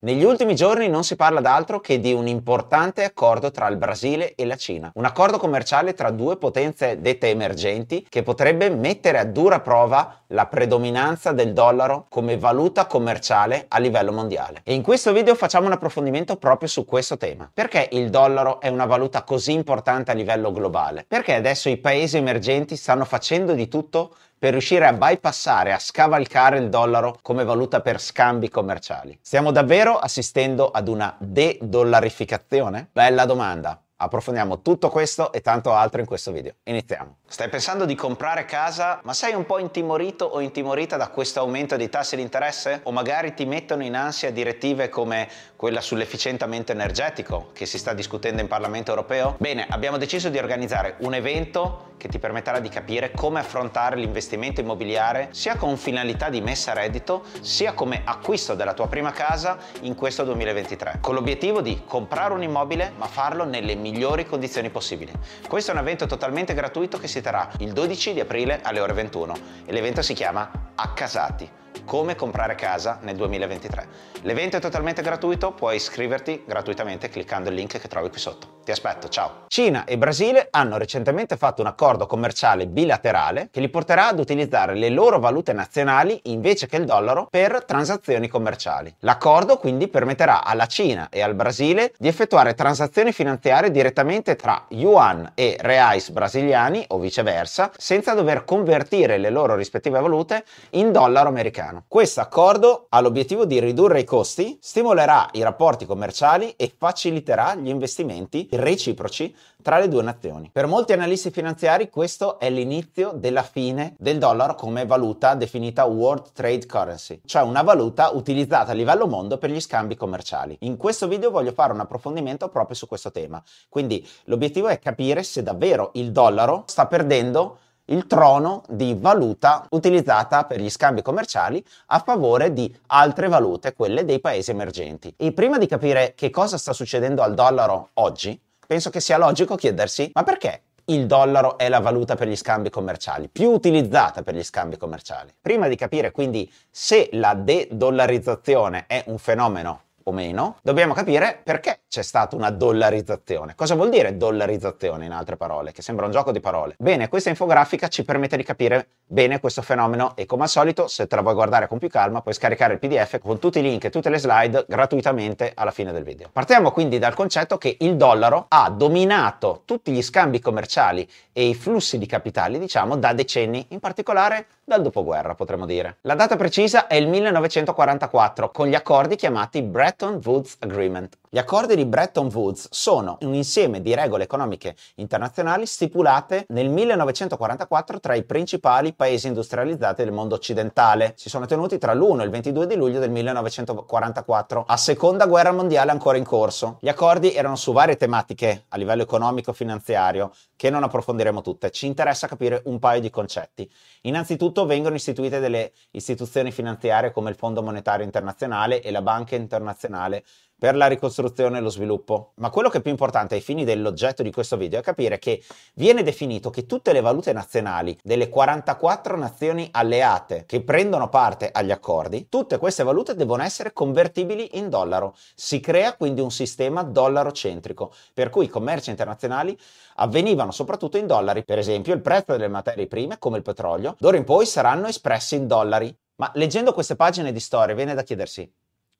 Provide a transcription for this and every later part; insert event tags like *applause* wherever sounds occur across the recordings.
Negli ultimi giorni non si parla d'altro che di un importante accordo tra il Brasile e la Cina, un accordo commerciale tra due potenze dette emergenti che potrebbe mettere a dura prova la predominanza del dollaro come valuta commerciale a livello mondiale. E in questo video facciamo un approfondimento proprio su questo tema. Perché il dollaro è una valuta così importante a livello globale? Perché adesso i paesi emergenti stanno facendo di tutto per riuscire a bypassare, a scavalcare il dollaro come valuta per scambi commerciali. Stiamo davvero assistendo ad una de-dollarificazione? Bella domanda. Approfondiamo tutto questo e tanto altro in questo video. Iniziamo. Stai pensando di comprare casa, ma sei un po' intimorito o intimorita da questo aumento dei tassi di interesse? O magari ti mettono in ansia direttive come quella sull'efficientamento energetico che si sta discutendo in Parlamento europeo? Bene, abbiamo deciso di organizzare un evento che ti permetterà di capire come affrontare l'investimento immobiliare sia con finalità di messa a reddito, sia come acquisto della tua prima casa in questo 2023, con l'obiettivo di comprare un immobile ma farlo nelle migliori migliori condizioni possibili. Questo è un evento totalmente gratuito che si terrà il 12 di aprile alle ore 21 e l'evento si chiama Accasati come comprare casa nel 2023. L'evento è totalmente gratuito, puoi iscriverti gratuitamente cliccando il link che trovi qui sotto. Ti aspetto, ciao! Cina e Brasile hanno recentemente fatto un accordo commerciale bilaterale che li porterà ad utilizzare le loro valute nazionali invece che il dollaro per transazioni commerciali. L'accordo quindi permetterà alla Cina e al Brasile di effettuare transazioni finanziarie direttamente tra yuan e reais brasiliani o viceversa, senza dover convertire le loro rispettive valute in dollaro americano americano. Questo accordo ha l'obiettivo di ridurre i costi, stimolerà i rapporti commerciali e faciliterà gli investimenti reciproci tra le due nazioni. Per molti analisti finanziari questo è l'inizio della fine del dollaro come valuta definita World Trade Currency, cioè una valuta utilizzata a livello mondo per gli scambi commerciali. In questo video voglio fare un approfondimento proprio su questo tema, quindi l'obiettivo è capire se davvero il dollaro sta perdendo il trono di valuta utilizzata per gli scambi commerciali a favore di altre valute, quelle dei paesi emergenti. E prima di capire che cosa sta succedendo al dollaro oggi, penso che sia logico chiedersi ma perché il dollaro è la valuta per gli scambi commerciali, più utilizzata per gli scambi commerciali. Prima di capire quindi se la de-dollarizzazione è un fenomeno o meno, dobbiamo capire perché c'è stata una dollarizzazione. Cosa vuol dire dollarizzazione in altre parole? Che sembra un gioco di parole. Bene, questa infografica ci permette di capire bene questo fenomeno e come al solito, se te la vuoi guardare con più calma, puoi scaricare il PDF con tutti i link e tutte le slide gratuitamente alla fine del video. Partiamo quindi dal concetto che il dollaro ha dominato tutti gli scambi commerciali e i flussi di capitali, diciamo, da decenni, in particolare dal dopoguerra, potremmo dire. La data precisa è il 1944, con gli accordi chiamati Bretton Woods Agreement. Gli accordi di Bretton Woods sono un insieme di regole economiche internazionali stipulate nel 1944 tra i principali paesi industrializzati del mondo occidentale. Si sono tenuti tra l'1 e il 22 di luglio del 1944, a seconda guerra mondiale ancora in corso. Gli accordi erano su varie tematiche a livello economico-finanziario, che non approfondiremo tutte. Ci interessa capire un paio di concetti. Innanzitutto soprattutto vengono istituite delle istituzioni finanziarie come il Fondo Monetario Internazionale e la Banca Internazionale per la ricostruzione e lo sviluppo. Ma quello che è più importante ai fini dell'oggetto di questo video è capire che viene definito che tutte le valute nazionali delle 44 nazioni alleate che prendono parte agli accordi, tutte queste valute devono essere convertibili in dollaro. Si crea quindi un sistema dollaro centrico, per cui i commerci internazionali avvenivano soprattutto in dollari. Per esempio, il prezzo delle materie prime, come il petrolio, d'ora in poi saranno espressi in dollari. Ma leggendo queste pagine di storia viene da chiedersi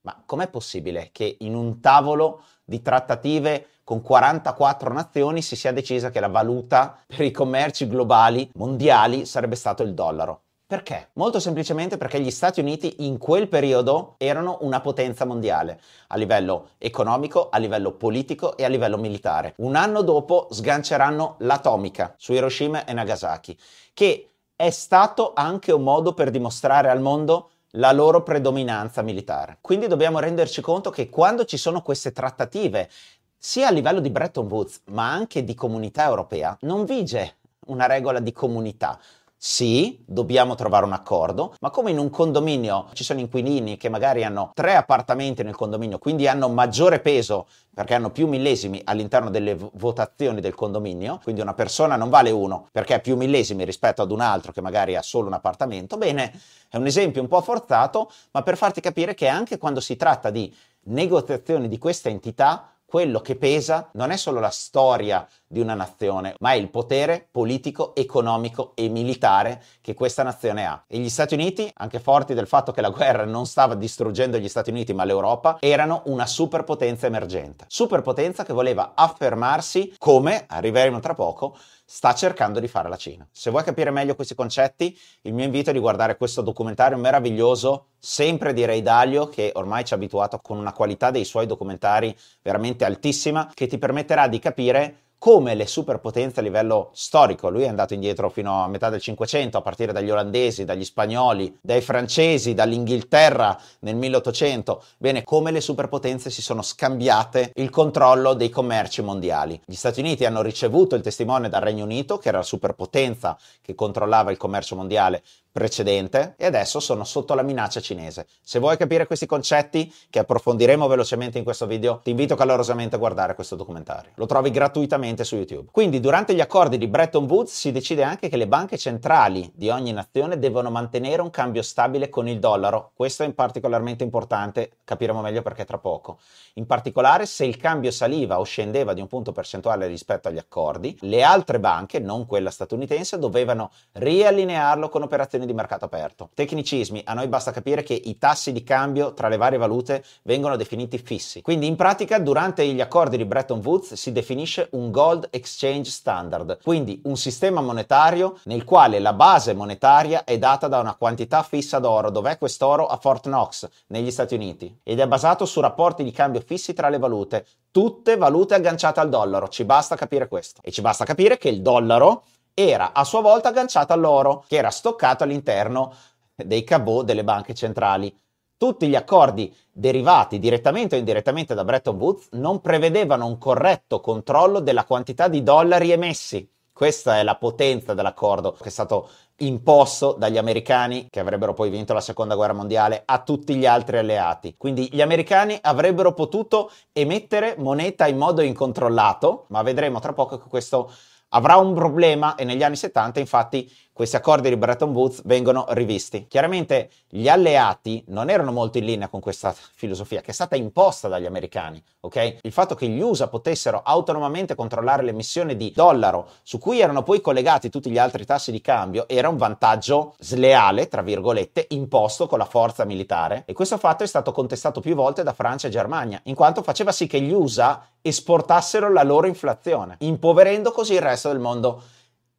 ma com'è possibile che in un tavolo di trattative con 44 nazioni si sia decisa che la valuta per i commerci globali mondiali sarebbe stato il dollaro? Perché? Molto semplicemente perché gli Stati Uniti in quel periodo erano una potenza mondiale a livello economico, a livello politico e a livello militare. Un anno dopo sganceranno l'atomica su Hiroshima e Nagasaki, che è stato anche un modo per dimostrare al mondo la loro predominanza militare. Quindi dobbiamo renderci conto che quando ci sono queste trattative, sia a livello di Bretton Woods ma anche di comunità europea, non vige una regola di comunità, sì, dobbiamo trovare un accordo, ma come in un condominio ci sono inquilini che magari hanno tre appartamenti nel condominio, quindi hanno maggiore peso perché hanno più millesimi all'interno delle votazioni del condominio, quindi una persona non vale uno perché ha più millesimi rispetto ad un altro che magari ha solo un appartamento. Bene, è un esempio un po' forzato, ma per farti capire che anche quando si tratta di negoziazioni di questa entità, quello che pesa non è solo la storia di una nazione, ma è il potere politico, economico e militare che questa nazione ha. E gli Stati Uniti, anche forti del fatto che la guerra non stava distruggendo gli Stati Uniti ma l'Europa, erano una superpotenza emergente. Superpotenza che voleva affermarsi come, arriveremo tra poco, sta cercando di fare la Cina. Se vuoi capire meglio questi concetti, il mio invito è di guardare questo documentario meraviglioso, sempre di Ray Dalio, che ormai ci ha abituato con una qualità dei suoi documentari veramente altissima, che ti permetterà di capire come le superpotenze a livello storico. Lui è andato indietro fino a metà del Cinquecento, a partire dagli olandesi, dagli spagnoli, dai francesi, dall'Inghilterra nel 1800. Bene, come le superpotenze si sono scambiate il controllo dei commerci mondiali. Gli Stati Uniti hanno ricevuto il testimone dal Regno Unito, che era la superpotenza che controllava il commercio mondiale, precedente e adesso sono sotto la minaccia cinese. Se vuoi capire questi concetti, che approfondiremo velocemente in questo video, ti invito calorosamente a guardare questo documentario. Lo trovi gratuitamente su YouTube. Quindi durante gli accordi di Bretton Woods si decide anche che le banche centrali di ogni nazione devono mantenere un cambio stabile con il dollaro. Questo è particolarmente importante, capiremo meglio perché tra poco. In particolare se il cambio saliva o scendeva di un punto percentuale rispetto agli accordi, le altre banche, non quella statunitense, dovevano riallinearlo con operazioni di mercato aperto. Tecnicismi, a noi basta capire che i tassi di cambio tra le varie valute vengono definiti fissi. Quindi in pratica durante gli accordi di Bretton Woods si definisce un Gold Exchange Standard, quindi un sistema monetario nel quale la base monetaria è data da una quantità fissa d'oro, dov'è quest'oro? A Fort Knox, negli Stati Uniti, ed è basato su rapporti di cambio fissi tra le valute, tutte valute agganciate al dollaro, ci basta capire questo. E ci basta capire che il dollaro era a sua volta agganciata all'oro, che era stoccato all'interno dei cabò delle banche centrali. Tutti gli accordi derivati direttamente o indirettamente da Bretton Woods non prevedevano un corretto controllo della quantità di dollari emessi. Questa è la potenza dell'accordo che è stato imposto dagli americani, che avrebbero poi vinto la seconda guerra mondiale, a tutti gli altri alleati. Quindi gli americani avrebbero potuto emettere moneta in modo incontrollato, ma vedremo tra poco che questo avrà un problema e negli anni 70 infatti questi accordi di Bretton Woods vengono rivisti. Chiaramente gli alleati non erano molto in linea con questa filosofia che è stata imposta dagli americani, ok? Il fatto che gli USA potessero autonomamente controllare l'emissione di dollaro su cui erano poi collegati tutti gli altri tassi di cambio era un vantaggio sleale, tra virgolette, imposto con la forza militare e questo fatto è stato contestato più volte da Francia e Germania, in quanto faceva sì che gli USA esportassero la loro inflazione, impoverendo così il resto del mondo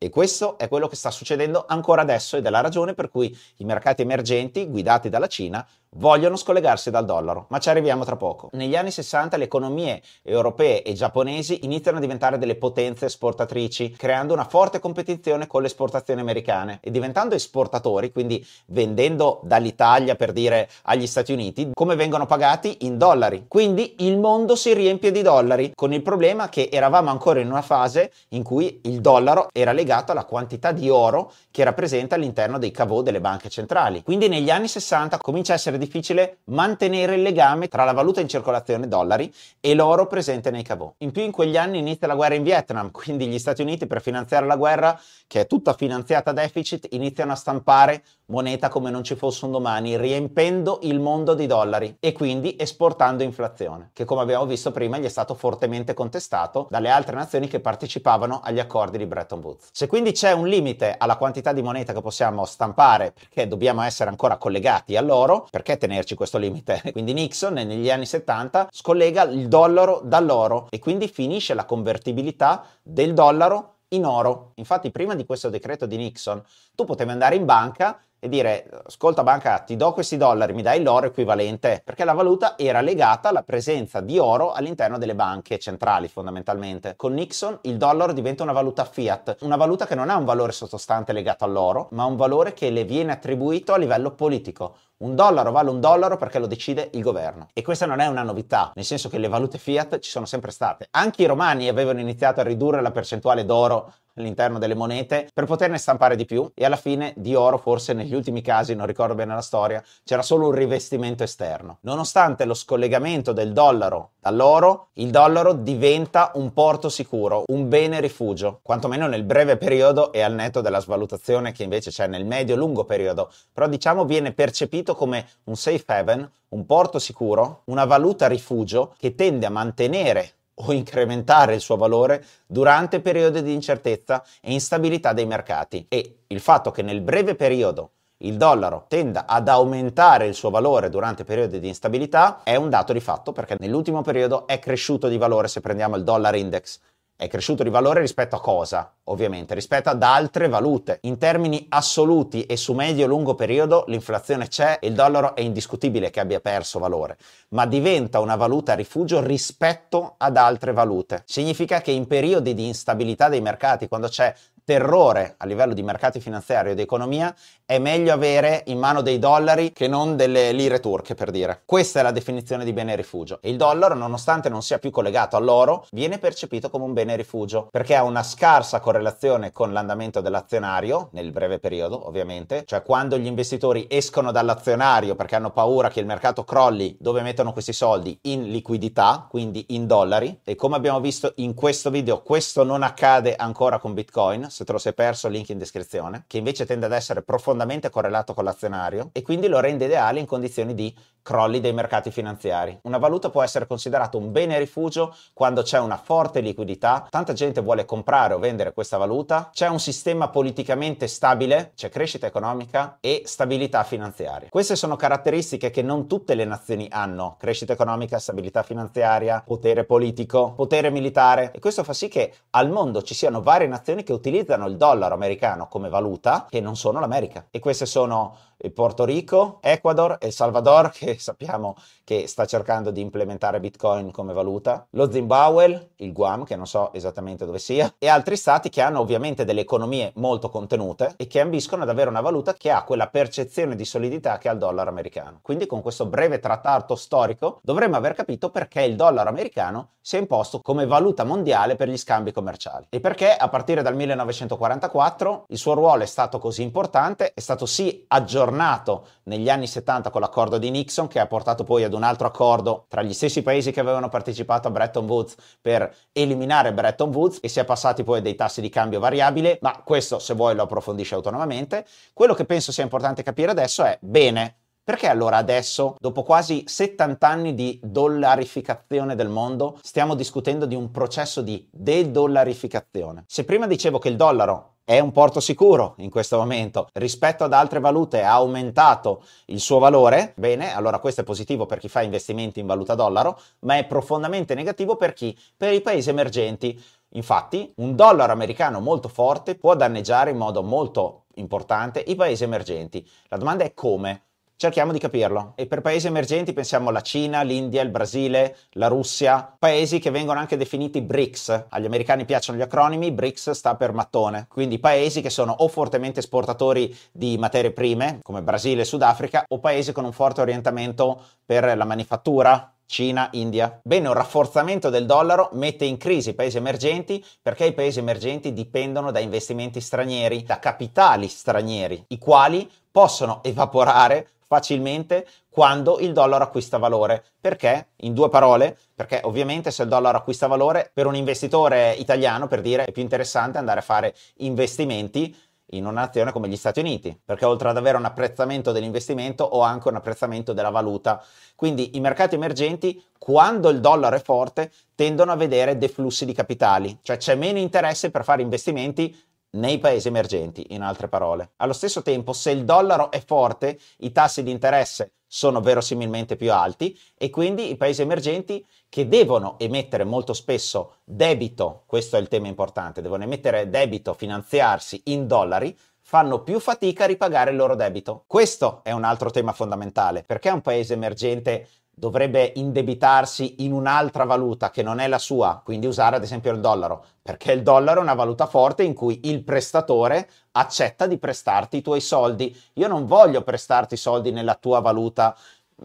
e questo è quello che sta succedendo ancora adesso ed è la ragione per cui i mercati emergenti guidati dalla Cina vogliono scollegarsi dal dollaro, ma ci arriviamo tra poco. Negli anni 60 le economie europee e giapponesi iniziano a diventare delle potenze esportatrici, creando una forte competizione con le esportazioni americane e diventando esportatori, quindi vendendo dall'Italia per dire agli Stati Uniti, come vengono pagati in dollari. Quindi il mondo si riempie di dollari, con il problema che eravamo ancora in una fase in cui il dollaro era legato alla quantità di oro che era presente all'interno dei cavò delle banche centrali. Quindi negli anni 60 comincia a essere difficile mantenere il legame tra la valuta in circolazione, dollari, e l'oro presente nei cavò. In più in quegli anni inizia la guerra in Vietnam, *laughs* quindi gli Stati Uniti per finanziare la guerra, che è tutta finanziata a deficit, iniziano a stampare moneta come non ci fosse un domani, riempendo il mondo di dollari e quindi esportando inflazione, che come abbiamo visto prima gli è stato fortemente contestato dalle altre nazioni che partecipavano agli accordi di Bretton Woods. Se quindi c'è un limite alla quantità di moneta che possiamo stampare perché dobbiamo essere ancora collegati all'oro, perché tenerci questo limite? *laughs* Quindi Nixon negli anni 70 scollega il dollaro dall'oro e quindi finisce la convertibilità del dollaro in oro. Infatti prima di questo decreto di Nixon tu potevi andare in banca e dire ascolta banca ti do questi dollari, mi dai l'oro equivalente, perché la valuta era legata alla presenza di oro all'interno delle banche centrali fondamentalmente. Con Nixon il dollaro diventa una valuta fiat, una valuta che non ha un valore sottostante legato all'oro, ma un valore che le viene attribuito a livello politico, un dollaro vale un dollaro perché lo decide il governo. E questa non è una novità, nel senso che le valute fiat ci sono sempre state. Anche i romani avevano iniziato a ridurre la percentuale d'oro all'interno delle monete per poterne stampare di più e alla fine di oro forse negli ultimi casi, non ricordo bene la storia, c'era solo un rivestimento esterno. Nonostante lo scollegamento del dollaro dall'oro, il dollaro diventa un porto sicuro, un bene rifugio, quantomeno nel breve periodo e al netto della svalutazione che invece c'è nel medio-lungo periodo, però diciamo viene percepito definito come un safe haven, un porto sicuro, una valuta rifugio che tende a mantenere o incrementare il suo valore durante periodi di incertezza e instabilità dei mercati e il fatto che nel breve periodo il dollaro tenda ad aumentare il suo valore durante periodi di instabilità è un dato di fatto perché nell'ultimo periodo è cresciuto di valore se prendiamo il dollar index è cresciuto di valore rispetto a cosa? Ovviamente rispetto ad altre valute. In termini assoluti e su medio e lungo periodo l'inflazione c'è e il dollaro è indiscutibile che abbia perso valore, ma diventa una valuta rifugio rispetto ad altre valute. Significa che in periodi di instabilità dei mercati, quando c'è terrore a livello di mercati finanziari ed economia, è meglio avere in mano dei dollari che non delle lire turche, per dire. Questa è la definizione di bene rifugio. il dollaro, nonostante non sia più collegato all'oro, viene percepito come un bene rifugio, perché ha una scarsa correlazione con l'andamento dell'azionario, nel breve periodo, ovviamente, cioè quando gli investitori escono dall'azionario perché hanno paura che il mercato crolli, dove mettono questi soldi? In liquidità, quindi in dollari. E come abbiamo visto in questo video, questo non accade ancora con Bitcoin, se te lo sei perso link in descrizione, che invece tende ad essere profondamente correlato con l'azionario e quindi lo rende ideale in condizioni di crolli dei mercati finanziari. Una valuta può essere considerata un bene rifugio quando c'è una forte liquidità, tanta gente vuole comprare o vendere questa valuta, c'è un sistema politicamente stabile, c'è crescita economica e stabilità finanziaria. Queste sono caratteristiche che non tutte le nazioni hanno, crescita economica, stabilità finanziaria, potere politico, potere militare e questo fa sì che al mondo ci siano varie nazioni che utilizzano il dollaro americano come valuta che non sono l'America e queste sono Porto Rico, Ecuador e Salvador, *laughs* che sappiamo che sta cercando di implementare Bitcoin come valuta, lo Zimbabwe, il Guam, che non so esattamente dove sia, e altri stati che hanno ovviamente delle economie molto contenute e che ambiscono ad avere una valuta che ha quella percezione di solidità che ha il dollaro americano. Quindi con questo breve trattato storico dovremmo aver capito perché il dollaro americano si è imposto come valuta mondiale per gli scambi commerciali e perché a partire dal 1944 il suo ruolo è stato così importante, è stato sì aggiornato tornato negli anni 70 con l'accordo di Nixon che ha portato poi ad un altro accordo tra gli stessi paesi che avevano partecipato a Bretton Woods per eliminare Bretton Woods e si è passati poi a dei tassi di cambio variabile, ma questo se vuoi lo approfondisci autonomamente. Quello che penso sia importante capire adesso è bene, perché allora adesso, dopo quasi 70 anni di dollarificazione del mondo, stiamo discutendo di un processo di de-dollarificazione? Se prima dicevo che il dollaro è un porto sicuro in questo momento rispetto ad altre valute ha aumentato il suo valore bene allora questo è positivo per chi fa investimenti in valuta dollaro ma è profondamente negativo per chi per i paesi emergenti infatti un dollaro americano molto forte può danneggiare in modo molto importante i paesi emergenti la domanda è come cerchiamo di capirlo. E per paesi emergenti pensiamo alla Cina, l'India, il Brasile, la Russia, paesi che vengono anche definiti BRICS. Agli americani piacciono gli acronimi, BRICS sta per mattone. Quindi paesi che sono o fortemente esportatori di materie prime, come Brasile e Sudafrica, o paesi con un forte orientamento per la manifattura, Cina, India. Bene, un rafforzamento del dollaro mette in crisi i paesi emergenti perché i paesi emergenti dipendono da investimenti stranieri, da capitali stranieri, i quali possono evaporare facilmente quando il dollaro acquista valore. Perché? In due parole, perché ovviamente se il dollaro acquista valore per un investitore italiano, per dire, è più interessante andare a fare investimenti in una nazione come gli Stati Uniti, perché oltre ad avere un apprezzamento dell'investimento ho anche un apprezzamento della valuta. Quindi i mercati emergenti, quando il dollaro è forte, tendono a vedere deflussi di capitali, cioè c'è meno interesse per fare investimenti nei paesi emergenti, in altre parole. Allo stesso tempo, se il dollaro è forte, i tassi di interesse sono verosimilmente più alti e quindi i paesi emergenti che devono emettere molto spesso debito, questo è il tema importante, devono emettere debito, finanziarsi in dollari, fanno più fatica a ripagare il loro debito. Questo è un altro tema fondamentale. Perché un paese emergente dovrebbe indebitarsi in un'altra valuta che non è la sua, quindi usare ad esempio il dollaro, perché il dollaro è una valuta forte in cui il prestatore accetta di prestarti i tuoi soldi. Io non voglio prestarti i soldi nella tua valuta,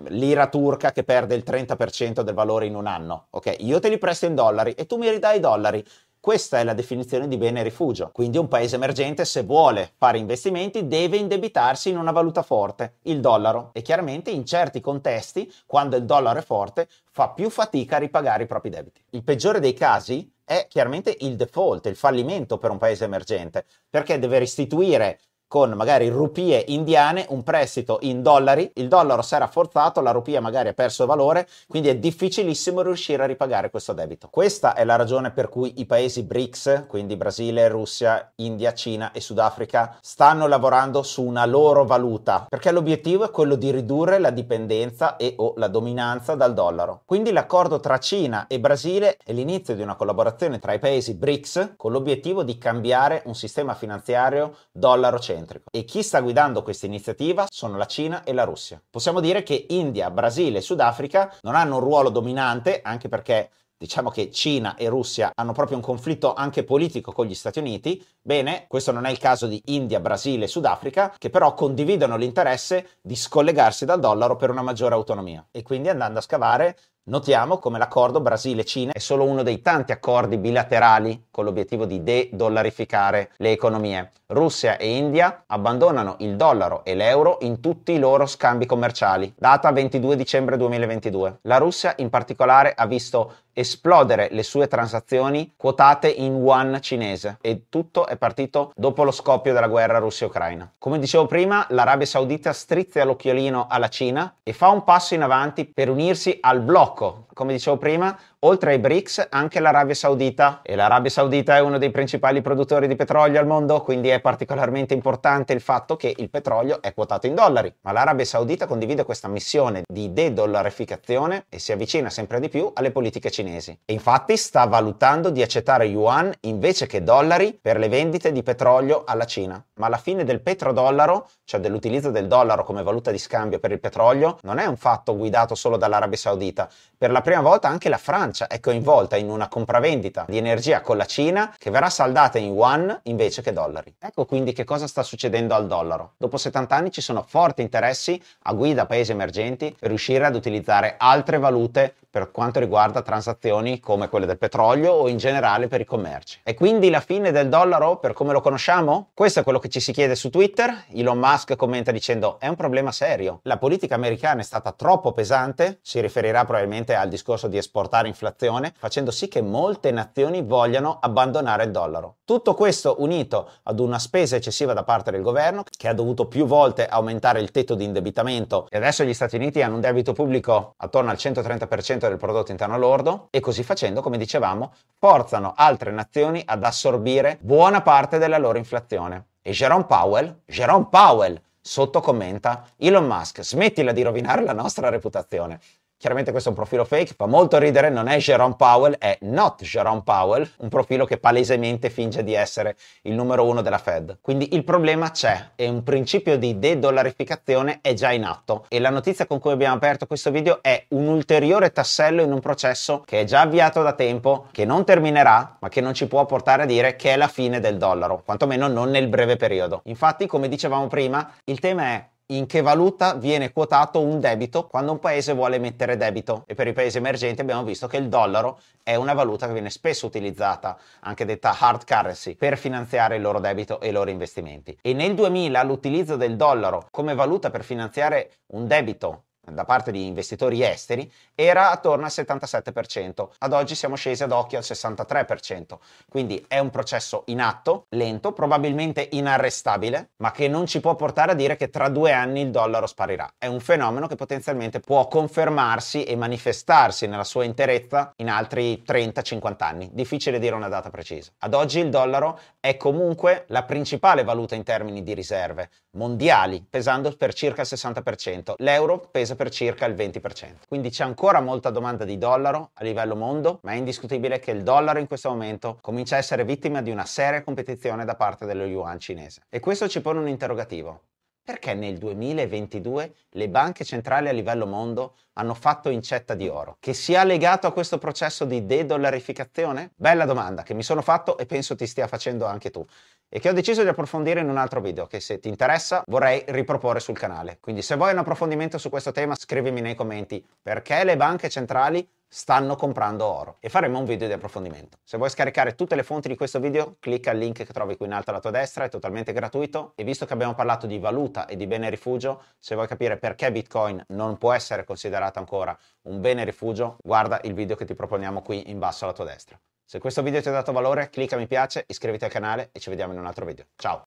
mm, l'ira turca che perde il 30% del valore in un anno, ok? Io te li presto in dollari e tu mi ridai i dollari questa è la definizione di bene rifugio. Quindi un paese emergente se vuole fare investimenti deve indebitarsi in una valuta forte, il dollaro. E chiaramente in certi contesti, quando il dollaro è forte, fa più fatica a ripagare i propri debiti. Il peggiore dei casi è chiaramente il default, il fallimento per un paese emergente, perché deve restituire con magari rupie indiane, un prestito in dollari, il dollaro si è rafforzato, la rupia magari ha perso valore, quindi è difficilissimo riuscire a ripagare questo debito. Questa è la ragione per cui i paesi BRICS, quindi Brasile, Russia, India, Cina e Sudafrica, stanno lavorando su una loro valuta, perché l'obiettivo è quello di ridurre la dipendenza e o la dominanza dal dollaro. Quindi l'accordo tra Cina e Brasile è l'inizio di una collaborazione tra i paesi BRICS con l'obiettivo di cambiare un sistema finanziario dollaro-centro eurocentrico. E chi sta guidando questa iniziativa sono la Cina e la Russia. Possiamo dire che India, Brasile e Sudafrica non hanno un ruolo dominante, anche perché diciamo che Cina e Russia hanno proprio un conflitto anche politico con gli Stati Uniti, bene, questo non è il caso di India, Brasile e Sudafrica, che però condividono l'interesse di scollegarsi dal dollaro per una maggiore autonomia. E quindi andando a scavare Notiamo come l'accordo Brasile-Cina è solo uno dei tanti accordi bilaterali con l'obiettivo di de-dollarificare le economie. Russia e India abbandonano il dollaro e l'euro in tutti i loro scambi commerciali, data 22 dicembre 2022. La Russia in particolare ha visto esplodere le sue transazioni quotate in yuan cinese e tutto è partito dopo lo scoppio della guerra Russia-Ucraina. Come dicevo prima, l'Arabia Saudita strizza l'occhiolino alla Cina e fa un passo in avanti per unirsi al blocco blocco, come dicevo prima, oltre ai BRICS anche l'Arabia Saudita e l'Arabia Saudita è uno dei principali produttori di petrolio al mondo, quindi è particolarmente importante il fatto che il petrolio è quotato in dollari, ma l'Arabia Saudita condivide questa missione di de-dollarificazione e si avvicina sempre di più alle politiche cinesi. E infatti sta valutando di accettare yuan invece che dollari per le vendite di petrolio alla Cina, ma la fine del petrodollaro, cioè dell'utilizzo del dollaro come valuta di scambio per il petrolio, non è un fatto guidato solo dall'Arabia Saudita, per la prima volta anche la Francia Francia è coinvolta in una compravendita di energia con la Cina che verrà saldata in yuan invece che dollari. Ecco quindi che cosa sta succedendo al dollaro. Dopo 70 anni ci sono forti interessi a guida paesi emergenti per riuscire ad utilizzare altre valute per quanto riguarda transazioni come quelle del petrolio o in generale per i commerci. E quindi la fine del dollaro per come lo conosciamo? Questo è quello che ci si chiede su Twitter. Elon Musk commenta dicendo è un problema serio. La politica americana è stata troppo pesante, si riferirà probabilmente al discorso di esportare inflazione, facendo sì che molte nazioni vogliano abbandonare il dollaro. Tutto questo unito ad una spesa eccessiva da parte del governo che ha dovuto più volte aumentare il tetto di indebitamento e adesso gli Stati Uniti hanno un debito pubblico attorno al 130% del prodotto interno lordo e così facendo, come dicevamo, forzano altre nazioni ad assorbire buona parte della loro inflazione. E Jerome Powell, Jerome Powell, sottocommenta Elon Musk, smettila di rovinare la nostra reputazione. Chiaramente questo è un profilo fake, fa molto ridere, non è Jerome Powell, è not Jerome Powell, un profilo che palesemente finge di essere il numero uno della Fed. Quindi il problema c'è e un principio di de-dollarificazione è già in atto. E la notizia con cui abbiamo aperto questo video è un ulteriore tassello in un processo che è già avviato da tempo, che non terminerà, ma che non ci può portare a dire che è la fine del dollaro, quantomeno non nel breve periodo. Infatti, come dicevamo prima, il tema è in che valuta viene quotato un debito quando un paese vuole mettere debito e per i paesi emergenti abbiamo visto che il dollaro è una valuta che viene spesso utilizzata, anche detta hard currency, per finanziare il loro debito e i loro investimenti. E nel 2000 l'utilizzo del dollaro come valuta per finanziare un debito da parte di investitori esteri era attorno al 77%, ad oggi siamo scesi ad occhio al 63%, quindi è un processo in atto, lento, probabilmente inarrestabile, ma che non ci può portare a dire che tra due anni il dollaro sparirà. È un fenomeno che potenzialmente può confermarsi e manifestarsi nella sua interezza in altri 30-50 anni, difficile dire una data precisa. Ad oggi il dollaro è comunque la principale valuta in termini di riserve mondiali, pesando per circa il 60%, l'euro pesa cresce per circa il 20%. Quindi c'è ancora molta domanda di dollaro a livello mondo, ma è indiscutibile che il dollaro in questo momento comincia a essere vittima di una seria competizione da parte dello yuan cinese. E questo ci pone un interrogativo. Perché nel 2022 le banche centrali a livello mondo hanno fatto incetta di oro? Che sia legato a questo processo di de-dollarificazione? Bella domanda che mi sono fatto e penso ti stia facendo anche tu e che ho deciso di approfondire in un altro video che se ti interessa vorrei riproporre sul canale. Quindi se vuoi un approfondimento su questo tema scrivimi nei commenti perché le banche centrali stanno comprando oro e faremo un video di approfondimento. Se vuoi scaricare tutte le fonti di questo video, clicca al link che trovi qui in alto alla tua destra, è totalmente gratuito e visto che abbiamo parlato di valuta e di bene rifugio, se vuoi capire perché Bitcoin non può essere considerata ancora un bene rifugio, guarda il video che ti proponiamo qui in basso alla tua destra. Se questo video ti ha dato valore, clicca mi piace, iscriviti al canale e ci vediamo in un altro video. Ciao!